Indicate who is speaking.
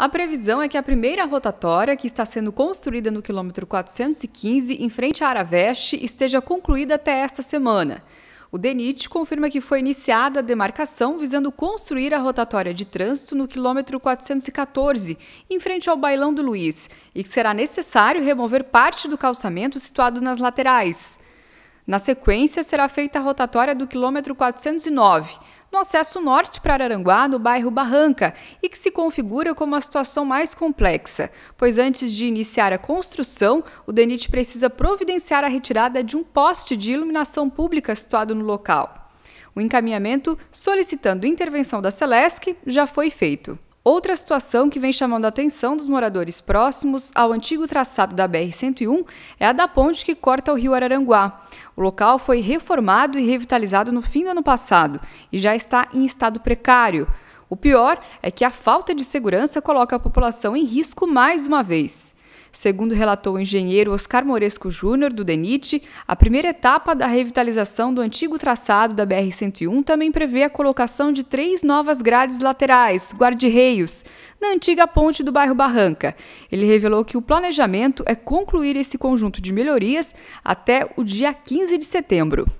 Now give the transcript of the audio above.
Speaker 1: A previsão é que a primeira rotatória, que está sendo construída no quilômetro 415, em frente à Araveste, esteja concluída até esta semana. O DENIT confirma que foi iniciada a demarcação visando construir a rotatória de trânsito no quilômetro 414, em frente ao Bailão do Luiz, e que será necessário remover parte do calçamento situado nas laterais. Na sequência, será feita a rotatória do quilômetro 409, no acesso norte para Araranguá, no bairro Barranca, e que se configura como a situação mais complexa, pois antes de iniciar a construção, o DENIT precisa providenciar a retirada de um poste de iluminação pública situado no local. O encaminhamento solicitando intervenção da Celesc já foi feito. Outra situação que vem chamando a atenção dos moradores próximos ao antigo traçado da BR-101 é a da ponte que corta o rio Araranguá. O local foi reformado e revitalizado no fim do ano passado e já está em estado precário. O pior é que a falta de segurança coloca a população em risco mais uma vez. Segundo relatou o engenheiro Oscar Moresco Júnior, do DENIT, a primeira etapa da revitalização do antigo traçado da BR-101 também prevê a colocação de três novas grades laterais, guarde reios na antiga ponte do bairro Barranca. Ele revelou que o planejamento é concluir esse conjunto de melhorias até o dia 15 de setembro.